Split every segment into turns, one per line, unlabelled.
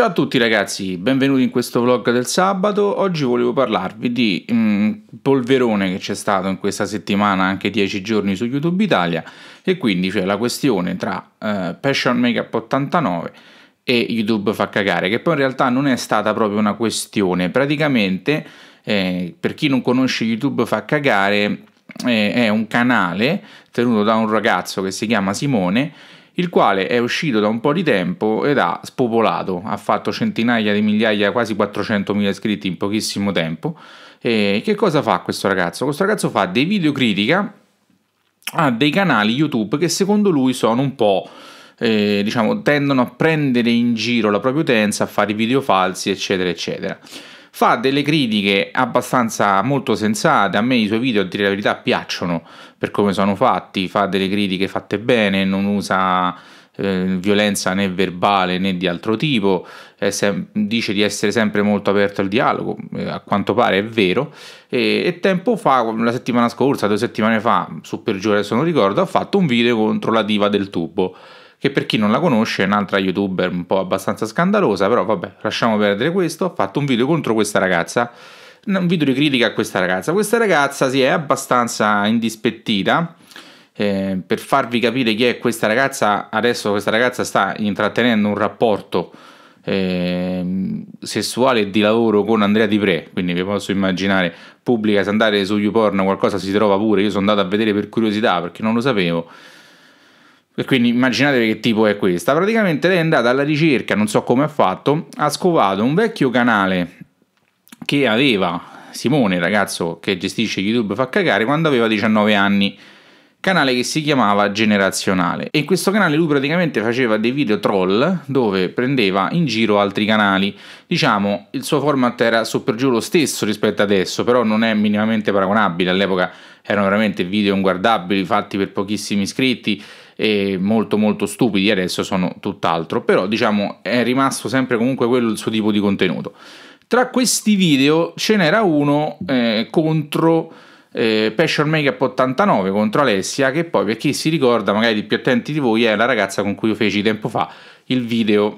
Ciao a tutti ragazzi, benvenuti in questo vlog del sabato. Oggi volevo parlarvi di un mm, polverone che c'è stato in questa settimana, anche 10 giorni su YouTube Italia, e quindi c'è cioè, la questione tra eh, Passion Makeup 89 e YouTube fa cagare, che poi in realtà non è stata proprio una questione. Praticamente, eh, per chi non conosce YouTube fa cagare, eh, è un canale tenuto da un ragazzo che si chiama Simone, il quale è uscito da un po' di tempo ed ha spopolato, ha fatto centinaia di migliaia, quasi 400.000 iscritti in pochissimo tempo. E che cosa fa questo ragazzo? Questo ragazzo fa dei video critica a dei canali YouTube che secondo lui sono un po'... Eh, diciamo, tendono a prendere in giro la propria utenza, a fare video falsi, eccetera, eccetera fa delle critiche abbastanza molto sensate, a me i suoi video a dire la verità piacciono per come sono fatti, fa delle critiche fatte bene, non usa eh, violenza né verbale né di altro tipo, eh, dice di essere sempre molto aperto al dialogo, eh, a quanto pare è vero, e, e, tempo fa, la settimana scorsa, due settimane fa, su per giù adesso non ricordo, ha fatto un video contro la diva del tubo che per chi non la conosce è un'altra youtuber un po' abbastanza scandalosa, però vabbè, lasciamo perdere questo, ho fatto un video contro questa ragazza, un video di critica a questa ragazza. Questa ragazza si è abbastanza indispettita. Eh, per farvi capire chi è questa ragazza, adesso questa ragazza sta intrattenendo un rapporto eh, sessuale e di lavoro con Andrea Di Pre, quindi vi posso immaginare, pubblica se andate su YouPorn qualcosa si trova pure, io sono andato a vedere per curiosità perché non lo sapevo. Quindi immaginatevi che tipo è questa. Praticamente lei è andata alla ricerca, non so come ha fatto, ha scovato un vecchio canale che aveva Simone, il ragazzo che gestisce YouTube fa cagare, quando aveva 19 anni. Canale che si chiamava Generazionale. E in questo canale lui praticamente faceva dei video troll dove prendeva in giro altri canali. Diciamo, il suo format era su per giù lo stesso rispetto adesso, però non è minimamente paragonabile. All'epoca erano veramente video inguardabili fatti per pochissimi iscritti e molto molto stupidi, adesso sono tutt'altro, però diciamo è rimasto sempre comunque quello il suo tipo di contenuto. Tra questi video ce n'era uno eh, contro eh, Passion Makeup 89 contro Alessia, che poi per chi si ricorda, magari di più attenti di voi, è la ragazza con cui io feci tempo fa il video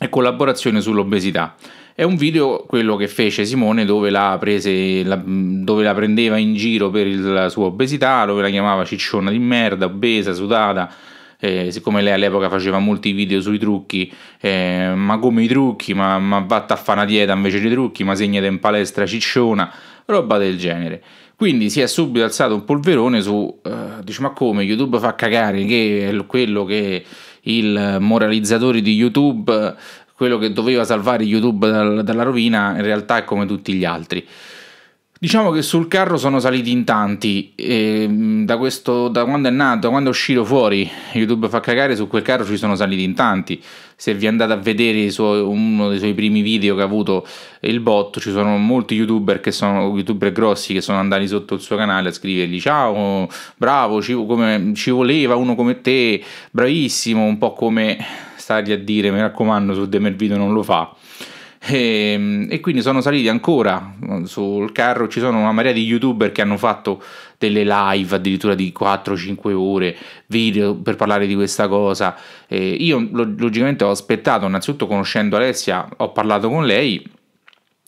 e eh, collaborazione sull'obesità. È un video quello che fece Simone dove la, prese, la, mm, dove la prendeva in giro per il, la sua obesità, dove la chiamava cicciona di merda, obesa, sudata. Eh, siccome lei all'epoca faceva molti video sui trucchi, eh, ma come i trucchi, ma, ma vatta a fare una dieta invece dei trucchi, ma segnate in palestra cicciona, roba del genere. Quindi si è subito alzato un polverone su, eh, dice ma come YouTube fa cagare, che è quello che il moralizzatore di YouTube quello che doveva salvare YouTube dal, dalla rovina in realtà è come tutti gli altri. Diciamo che sul carro sono saliti in tanti, mm, da, questo, da, quando è nato, da quando è uscito fuori YouTube fa cagare, su quel carro ci sono saliti in tanti. Se vi andate a vedere suoi, uno dei suoi primi video che ha avuto il bot, ci sono molti youtuber, che sono, YouTuber grossi che sono andati sotto il suo canale a scrivergli ciao, bravo, ci, come, ci voleva uno come te, bravissimo, un po' come stargli a dire mi raccomando su Demervito non lo fa. E, ehm, e, quindi sono saliti ancora mm, sul carro ci sono una marea di youtuber che hanno fatto delle live addirittura di 4-5 ore video per parlare di questa cosa e io logicamente ho aspettato innanzitutto conoscendo Alessia ho parlato con lei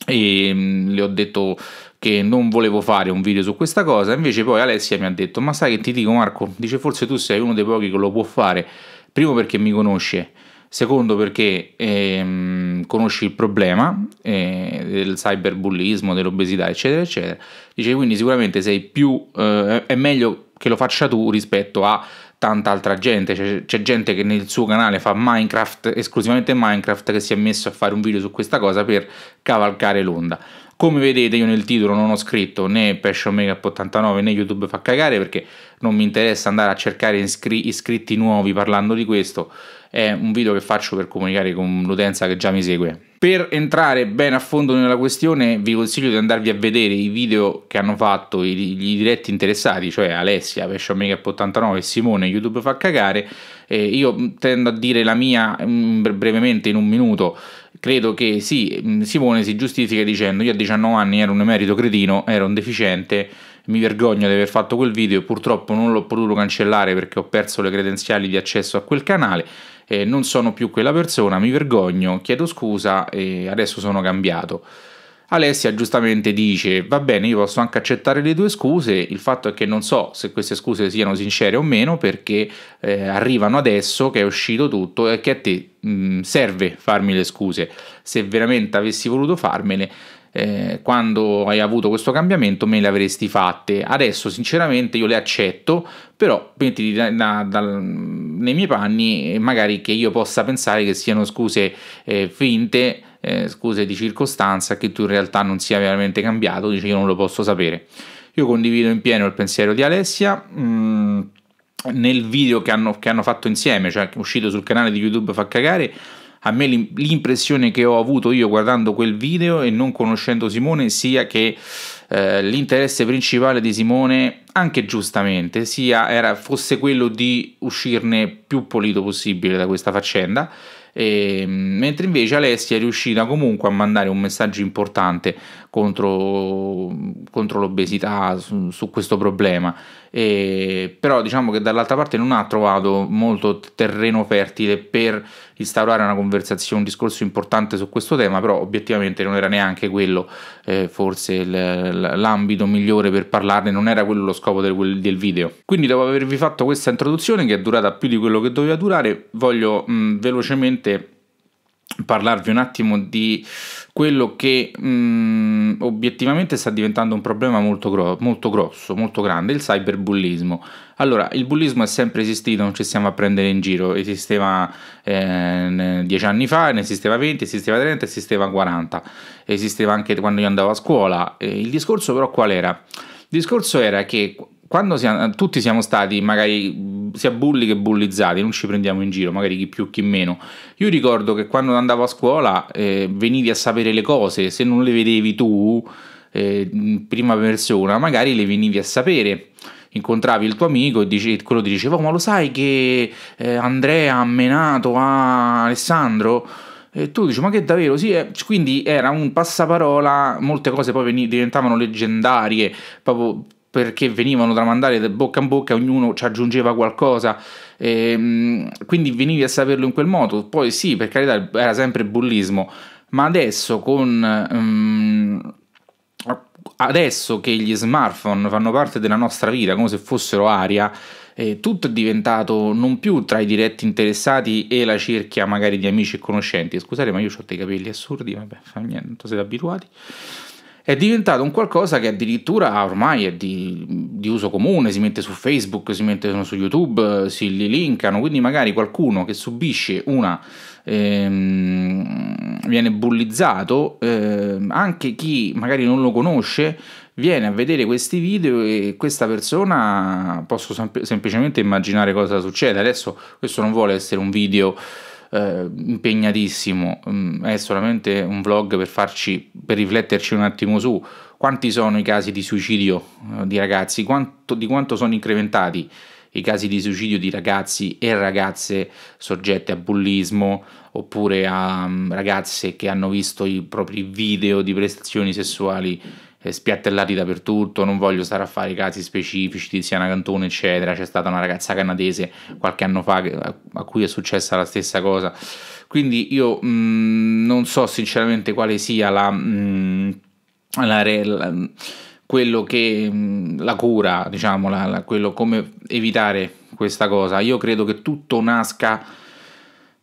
e mm, le ho detto che non volevo fare un video su questa cosa invece poi Alessia mi ha detto ma sai che ti dico Marco dice forse tu sei uno dei pochi che lo può fare Primo perché mi conosce, secondo perché ehm, conosci il problema eh, del cyberbullismo, dell'obesità, eccetera, eccetera. Dice quindi sicuramente sei più, eh, è meglio che lo faccia tu rispetto a tanta altra gente. C'è, cioè, c'è, gente che nel suo canale fa Minecraft, esclusivamente Minecraft, che si è messo a fare un video su questa cosa per cavalcare l'onda. Come vedete io nel titolo non ho scritto né Passion Makeup 89 né YouTube fa cagare perché non mi interessa andare a cercare iscri- iscritti nuovi parlando di questo, è un video che faccio per comunicare con l'utenza che già mi segue. Per entrare bene a fondo nella questione vi consiglio di andarvi a vedere i video che hanno fatto i diretti interessati, cioè Alessia, Passion Makeup 89 e Simone, YouTube fa cagare. Eh, io tendo a dire la mia mh, mm, brevemente in un minuto credo che sì, mm, Simone si giustifica dicendo io a 19 anni ero un emerito cretino, ero un deficiente, mi vergogno di aver fatto quel video e purtroppo non l'ho potuto cancellare perché ho perso le credenziali di accesso a quel canale, eh, non sono più quella persona, mi vergogno, chiedo scusa e adesso sono cambiato. Alessia giustamente dice, va bene, io posso anche accettare le tue scuse, il fatto è che non so se queste scuse siano sincere o meno perché eh, arrivano adesso che è uscito tutto e che a te mh, mm, serve farmi le scuse. Se veramente avessi voluto farmele, eh, quando hai avuto questo cambiamento me le avresti fatte. Adesso sinceramente io le accetto, però mettiti da, da, da, nei miei panni magari che io possa pensare che siano scuse eh, finte eh, scuse di circostanza che tu in realtà non sia veramente cambiato, dici io non lo posso sapere. Io condivido in pieno il pensiero di Alessia. Mm, nel video che hanno, che hanno, fatto insieme, cioè uscito sul canale di YouTube Fa Cagare, a me l'impressione che ho avuto io guardando quel video e non conoscendo Simone sia che eh, l'interesse principale di Simone, anche giustamente, sia, era, fosse quello di uscirne più pulito possibile da questa faccenda e, ehm, mentre invece Alessia è riuscita comunque a mandare un messaggio importante contro, contro l'obesità su, su, questo problema. E, però diciamo che dall'altra parte non ha trovato molto terreno fertile per instaurare una conversazione, un discorso importante su questo tema, però obiettivamente non era neanche quello eh, forse l'ambito migliore per parlarne, non era quello lo scopo del, del, video. Quindi dopo avervi fatto questa introduzione che è durata più di quello che doveva durare, voglio mh, velocemente semplicemente parlarvi un attimo di quello che mh, mm, obiettivamente sta diventando un problema molto, gro- molto grosso, molto grande, il cyberbullismo. Allora, il bullismo è sempre esistito, non ci stiamo a prendere in giro, esisteva eh, dieci anni fa, ne esisteva 20, esisteva 30, esisteva 40, esisteva anche quando io andavo a scuola. il discorso però qual era? Il discorso era che quando siamo, tutti siamo stati magari sia bulli che bullizzati, non ci prendiamo in giro, magari chi più chi meno. Io ricordo che quando andavo a scuola eh, venivi a sapere le cose, se non le vedevi tu eh, in prima persona, magari le venivi a sapere. Incontravi il tuo amico e dice, quello ti diceva: oh, Ma lo sai che eh, Andrea ha menato a Alessandro? E tu dici, ma che davvero? Sì, eh. quindi era un passaparola, molte cose poi diventavano leggendarie, proprio perché venivano tramandate da bocca in bocca, ognuno ci aggiungeva qualcosa, e, ehm, quindi venivi a saperlo in quel modo. Poi sì, per carità, era sempre bullismo, ma adesso con... Um, adesso che gli smartphone fanno parte della nostra vita come se fossero aria, eh, tutto è diventato non più tra i diretti interessati e la cerchia magari di amici e conoscenti. Scusate, ma io ho dei capelli assurdi, vabbè, fa niente, siete abituati è diventato un qualcosa che addirittura ormai è di, di, uso comune, si mette su Facebook, si mette su YouTube, si li linkano, quindi magari qualcuno che subisce una... Ehm, viene bullizzato, ehm, anche chi magari non lo conosce viene a vedere questi video e questa persona posso sem- semplicemente immaginare cosa succede. Adesso questo non vuole essere un video eh, impegnatissimo, mm, è solamente un vlog per, farci, per rifletterci un attimo su quanti sono i casi di suicidio eh, di ragazzi, quanto, di quanto sono incrementati i casi di suicidio di ragazzi e ragazze soggette a bullismo oppure a mm, ragazze che hanno visto i propri video di prestazioni sessuali spiattellati dappertutto, non voglio stare a fare i casi specifici di Tiziana Cantone, eccetera. C'è stata una ragazza canadese qualche anno fa a cui è successa la stessa cosa. Quindi io mh, mm, non so sinceramente quale sia la, mh, mm, la, la mm, quello che la cura, diciamo, la, quello come evitare questa cosa. Io credo che tutto nasca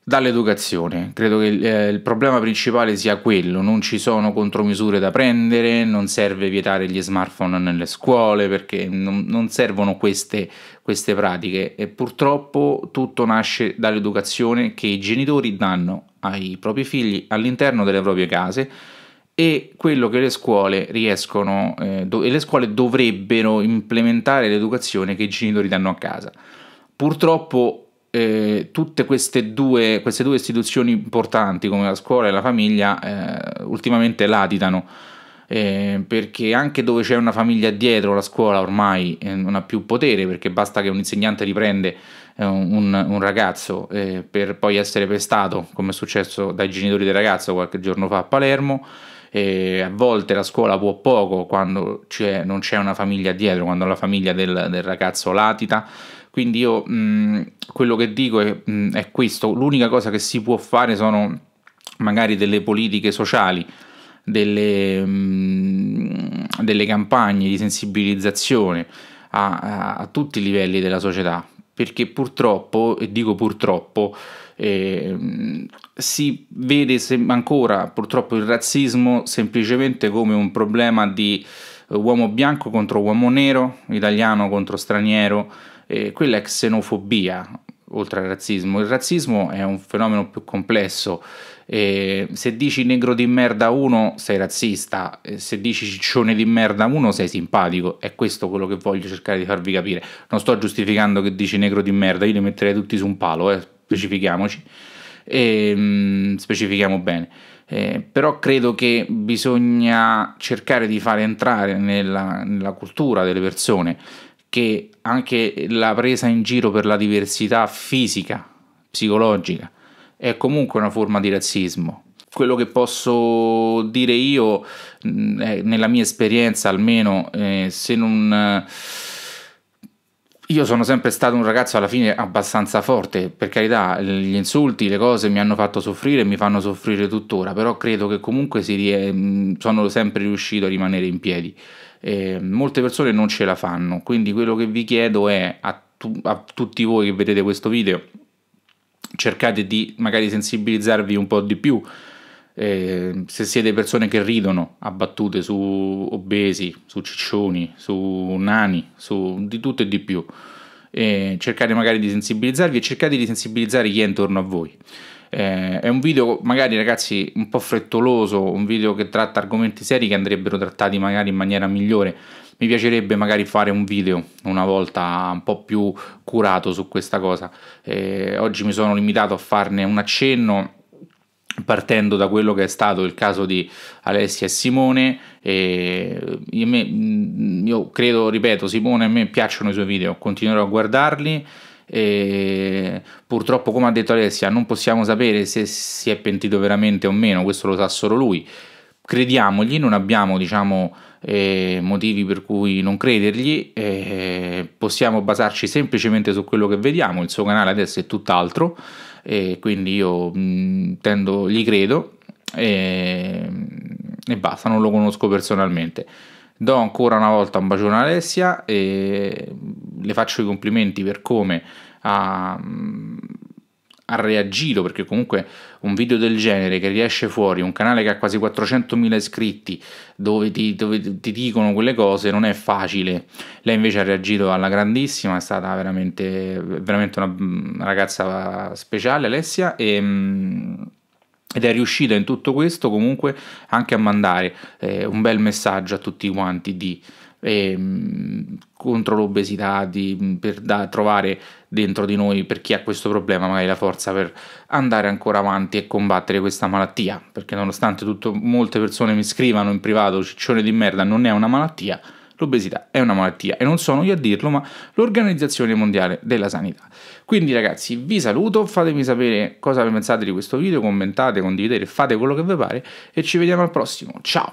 dall'educazione. Credo che eh, il problema principale sia quello, non ci sono contromisure da prendere, non serve vietare gli smartphone nelle scuole perché non, non servono queste, queste pratiche e purtroppo tutto nasce dall'educazione che i genitori danno ai propri figli all'interno delle proprie case e quello che le scuole riescono eh, do- e le scuole dovrebbero implementare l'educazione che i genitori danno a casa. Purtroppo eh, tutte queste due, queste due, istituzioni importanti come la scuola e la famiglia eh, ultimamente latitano. Eh, perché anche dove c'è una famiglia dietro la scuola ormai eh, non ha più potere perché basta che un insegnante riprende eh, un, un, ragazzo eh, per poi essere pestato come è successo dai genitori del ragazzo qualche giorno fa a Palermo a volte la scuola può poco quando c'è, non c'è una famiglia dietro quando la famiglia del, del ragazzo latita quindi io mh, mm, quello che dico è, mh, mm, è questo, l'unica cosa che si può fare sono magari delle politiche sociali, delle, mh, mm, delle campagne di sensibilizzazione a, a, a tutti i livelli della società, perché purtroppo, e dico purtroppo, eh, si vede ancora purtroppo il razzismo semplicemente come un problema di eh, uomo bianco contro uomo nero, italiano contro straniero, eh, quella è xenofobia, oltre al razzismo. Il razzismo è un fenomeno più complesso. Eh, se dici negro di merda uno sei razzista, eh, se dici ciccione di merda uno sei simpatico. È questo quello che voglio cercare di farvi capire. Non sto giustificando che dici negro di merda, io li metterei tutti su un palo, eh, specifichiamoci. E, ehm, specifichiamo bene. Eh, però credo che bisogna cercare di far entrare nella, nella cultura delle persone che anche la presa in giro per la diversità fisica, psicologica, è comunque una forma di razzismo. Quello che posso dire io, nella mia esperienza almeno, eh, se non... Eh, io sono sempre stato un ragazzo alla fine abbastanza forte, per carità, gli insulti, le cose mi hanno fatto soffrire e mi fanno soffrire tuttora, però credo che comunque rie... sono sempre riuscito a rimanere in piedi. Eh, molte persone non ce la fanno, quindi quello che vi chiedo è a, tu... a tutti voi che vedete questo video, cercate di magari sensibilizzarvi un po' di più eh, se siete persone che ridono a battute su obesi, su ciccioni, su nani, su di tutto e di più, eh, cercate magari di sensibilizzarvi e cercate di sensibilizzare chi è intorno a voi. Eh, è un video magari ragazzi un po' frettoloso, un video che tratta argomenti seri che andrebbero trattati magari in maniera migliore. Mi piacerebbe magari fare un video una volta un po' più curato su questa cosa. Eh, oggi mi sono limitato a farne un accenno partendo da quello che è stato il caso di Alessia e Simone e me, mm, io credo, ripeto, Simone a me piacciono i suoi video, continuerò a guardarli e purtroppo come ha detto Alessia non possiamo sapere se si è pentito veramente o meno, questo lo sa solo lui crediamogli, non abbiamo diciamo, eh, motivi per cui non credergli, eh, possiamo basarci semplicemente su quello che vediamo, il suo canale adesso è tutt'altro e quindi io mh, mm, tendo, gli credo e, e basta, non lo conosco personalmente. Do ancora una volta un bacione a Alessia e le faccio i complimenti per come ha mm, ha reagito perché comunque un video del genere che riesce fuori, un canale che ha quasi 400.000 iscritti dove ti, dove ti dicono quelle cose non è facile, lei invece ha reagito alla grandissima, è stata veramente, veramente una mm, ragazza speciale Alessia e mm, ed è riuscita in tutto questo comunque anche a mandare eh, un bel messaggio a tutti quanti di ehm, contro l'obesità, di, per da, trovare dentro di noi, per chi ha questo problema, magari la forza per andare ancora avanti e combattere questa malattia. Perché nonostante tutto molte persone mi scrivano in privato, ciccione di merda, non è una malattia, l'obesità è una malattia e non sono io a dirlo, ma l'Organizzazione Mondiale della Sanità. Quindi ragazzi, vi saluto, fatemi sapere cosa pensate di questo video, commentate, condividete, fate quello che vi pare e ci vediamo al prossimo. Ciao!